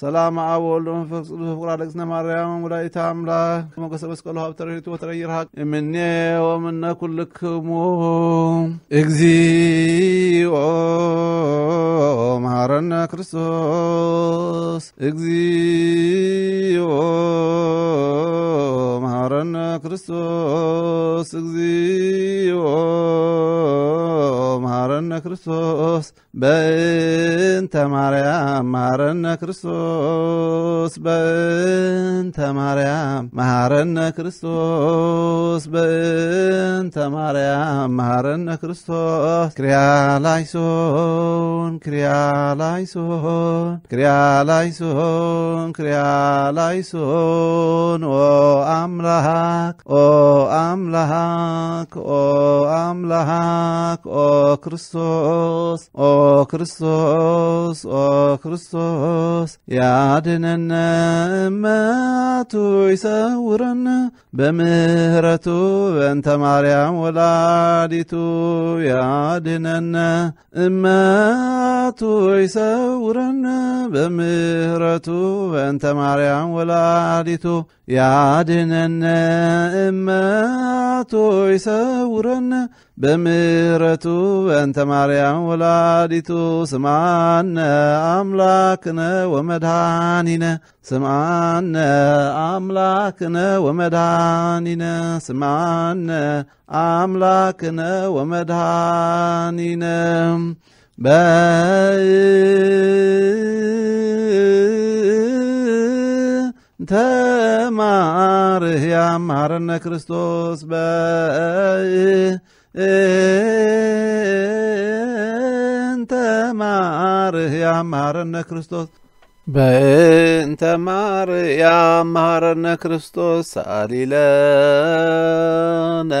ሰላም ኣብ ወልዶ መንፈስ ቅዱስ ፍቁር አለቅስነ ማርያም ወላዲተ አምላክ ሞገሰ መስቀሉ ሀብተ ርህቱ ወተረይርሃ እምኔ ወምነ ኩልክሙ እግዚኦ መሃረነ ክርስቶስ እግዚኦ መሃረነ ክርስቶስ እግዚኦ መሃረነ ክርስቶስ በይ በእንተ ማርያም መሐረነ ክርስቶስ በእንተ ማርያም መሐረነ ክርስቶስ በእንተ ማርያም መሐረነ ክርስቶስ ክሪያ ላይሶን ክሪያ ላይሶን ክሪያ ላይሶን ኦ አምላክ ኦ አምላክ ኦ አምላክ ኦ ክርስቶስ ኦ ክርስቶስ ክርስቶስ ኦ ክርስቶስ ያድነነ እመቱ ይሰውረን በምህረቱ በእንተ ማርያም ወላዲቱ ያድነነ እመቱ ይሰውረን በምህረቱ በእንተ ማርያም ወላዲቱ ያድነነ እመ ከክፋቱ ይሰውረን በምሕረቱ በእንተ ማርያም ወላዲቱ ስምዓነ አምላክነ ወመድሃኒነ ስምዓነ አምላክነ ወመድሃኒነ ስምዓነ አምላክነ ወመድሃኒነ በይ ተማር ያማረነ ክርስቶስ በእንተ ማር ያማረነ ክርስቶስ በእንተ ማር ያማረነ ክርስቶስ ሰአሊ ለነ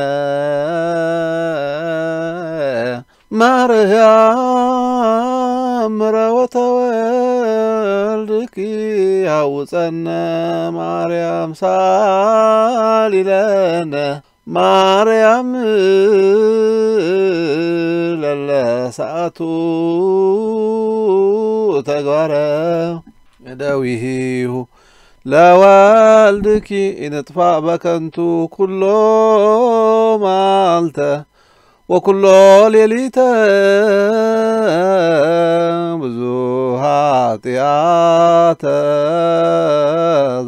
ማርያም ረወተወ ولدك أوصنا مريم سالي لنا مريم للا ساتو تغارا داويه لا والدكي إن انطفا بكنتو كل مالته وكل ليلته ኃጢአተ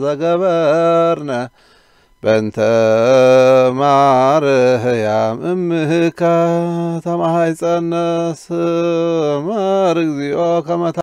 ዘገበርነ በንተ ማርህያም እምህካ ተማሃይጸነ ስመ እግዚኦ ከመ